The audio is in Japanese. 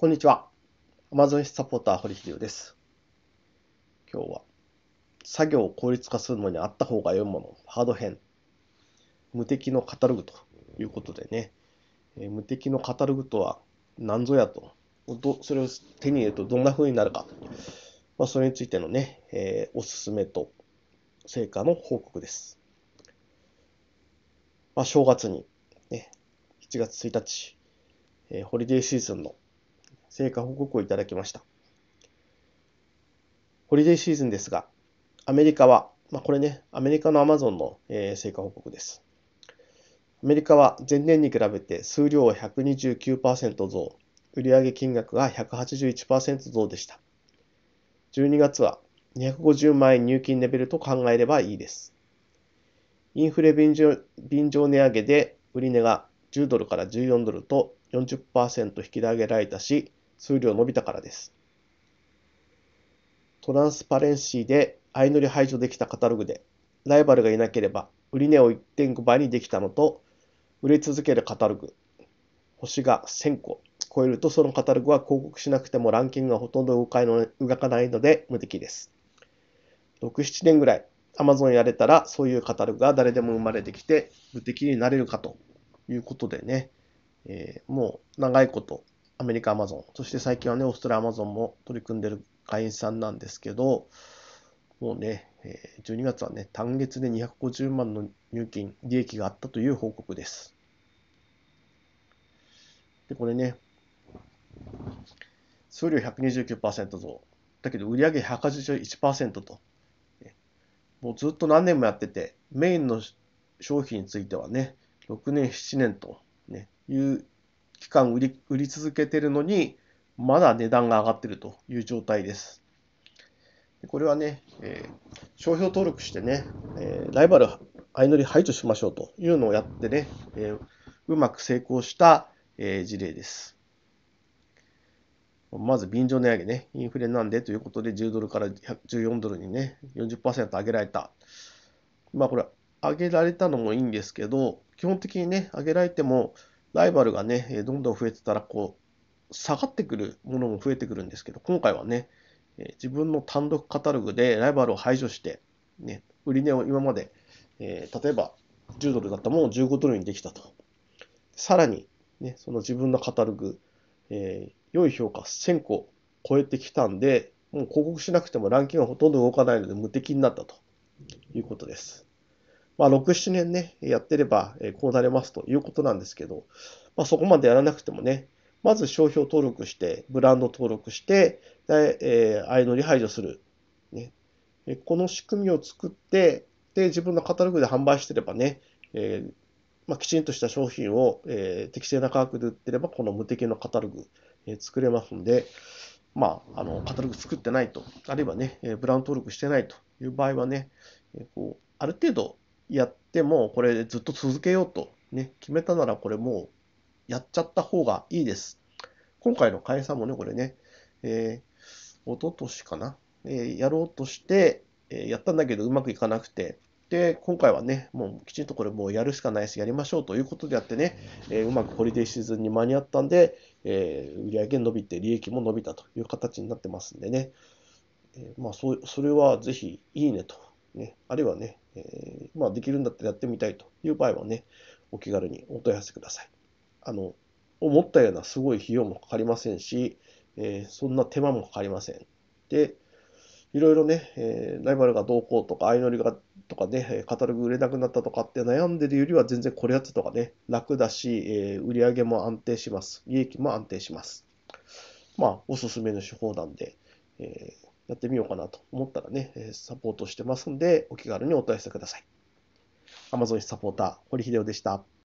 こんにちは。アマゾンサポーター、堀秀夫です。今日は、作業を効率化するのにあった方が良いもの、ハード編、無敵のカタログということでね、えー、無敵のカタログとは何ぞやと、それを手に入れるとどんな風になるか、まあ、それについてのね、えー、おすすめと成果の報告です。まあ、正月に、ね、7月1日、えー、ホリデーシーズンの成果報告をいただきました。ホリデーシーズンですが、アメリカは、まあ、これね、アメリカのアマゾンの、えー、成果報告です。アメリカは前年に比べて数量は129%増、売上金額が181%増でした。12月は250万円入金レベルと考えればいいです。インフレ便乗便乗値上げで売値が10ドルから14ドルと40%引き上げられたし、数量伸びたからです。トランスパレンシーで相乗り排除できたカタログで、ライバルがいなければ売値を1.5倍にできたのと、売れ続けるカタログ、星が1000個超えるとそのカタログは広告しなくてもランキングがほとんど動かの動かないので無敵です。6、7年ぐらい Amazon やれたらそういうカタログが誰でも生まれてきて無敵になれるかということでね、えー、もう長いことアメリカアマゾン、そして最近はね、オーストラリアアマゾンも取り組んでる会員さんなんですけど、もうね、12月はね、単月で250万の入金、利益があったという報告です。で、これね、送量129%増、だけど売上181%と、もうずっと何年もやってて、メインの商品についてはね、6年、7年と、ね、いう期間売り売り続けてるのに、まだ値段が上がってるという状態です。これはね、えー、商標登録してね、えー、ライバル相乗り排除しましょうというのをやってね、えー、うまく成功した、えー、事例です。まず便乗値上げね、インフレなんでということで10ドルから14ドルにね、40%上げられた。まあこれ、上げられたのもいいんですけど、基本的にね、上げられても、ライバルがね、どんどん増えてたら、こう、下がってくるものも増えてくるんですけど、今回はね、自分の単独カタログでライバルを排除して、ね、売値を今まで、えー、例えば10ドルだったものを15ドルにできたと。さらに、ね、その自分のカタログ、えー、良い評価1000個超えてきたんで、もう広告しなくてもランキングはほとんど動かないので無敵になったということです。まあ、6、7年ね、やってれば、えこうなれますということなんですけど、まあ、そこまでやらなくてもね、まず商標登録して、ブランド登録して、でえー、相乗り排除する、ねえこの仕組みを作って、で、自分のカタログで販売してればね、えー、まあ、きちんとした商品を、えー、適正な価格で売ってれば、この無敵のカタログ、え作れますんで、まあ、あの、カタログ作ってないと、あるいはね、えブランド登録してないという場合はね、えこうある程度、やっても、これずっと続けようと、ね、決めたならこれもうやっちゃった方がいいです。今回の会社もね、これね、えー、一昨年かな、えー、やろうとして、えー、やったんだけどうまくいかなくて、で、今回はね、もうきちんとこれもうやるしかないし、やりましょうということでやってね、えー、うまくホリデーシーズンに間に合ったんで、えー、売上伸びて利益も伸びたという形になってますんでね、えー、まあそ、それはぜひいいねと、ね、あるいはね、えまあ、できるんだったらやってみたいという場合はね、お気軽にお問い合わせください。あの、思ったようなすごい費用もかかりませんし、えー、そんな手間もかかりません。で、いろいろね、えー、ライバルがどうこうとか、相乗りがとかね、カタログ売れなくなったとかって悩んでるよりは全然これやつとかね、楽だし、えー、売り上げも安定します。利益も安定します。まあ、おすすめの手法なんで、えー、やってみようかなと思ったらね、サポートしてますんで、お気軽にお問い合わせください。Amazon サポーター、堀秀夫でした。